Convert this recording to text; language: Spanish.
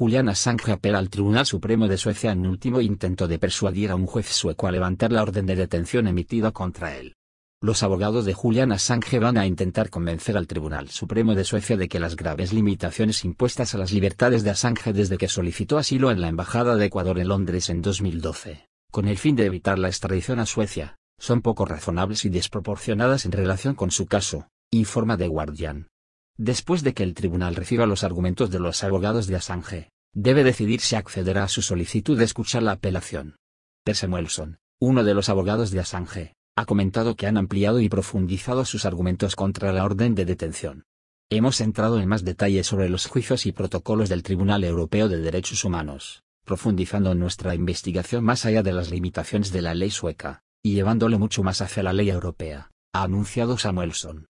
Julian Assange apela al Tribunal Supremo de Suecia en último intento de persuadir a un juez sueco a levantar la orden de detención emitida contra él. Los abogados de Julian Assange van a intentar convencer al Tribunal Supremo de Suecia de que las graves limitaciones impuestas a las libertades de Assange desde que solicitó asilo en la Embajada de Ecuador en Londres en 2012, con el fin de evitar la extradición a Suecia, son poco razonables y desproporcionadas en relación con su caso, informa The Guardian. Después de que el tribunal reciba los argumentos de los abogados de Assange, debe decidir si accederá a su solicitud de escuchar la apelación. Per Samuelson, uno de los abogados de Assange, ha comentado que han ampliado y profundizado sus argumentos contra la orden de detención. Hemos entrado en más detalle sobre los juicios y protocolos del Tribunal Europeo de Derechos Humanos, profundizando nuestra investigación más allá de las limitaciones de la ley sueca, y llevándole mucho más hacia la ley europea, ha anunciado Samuelson.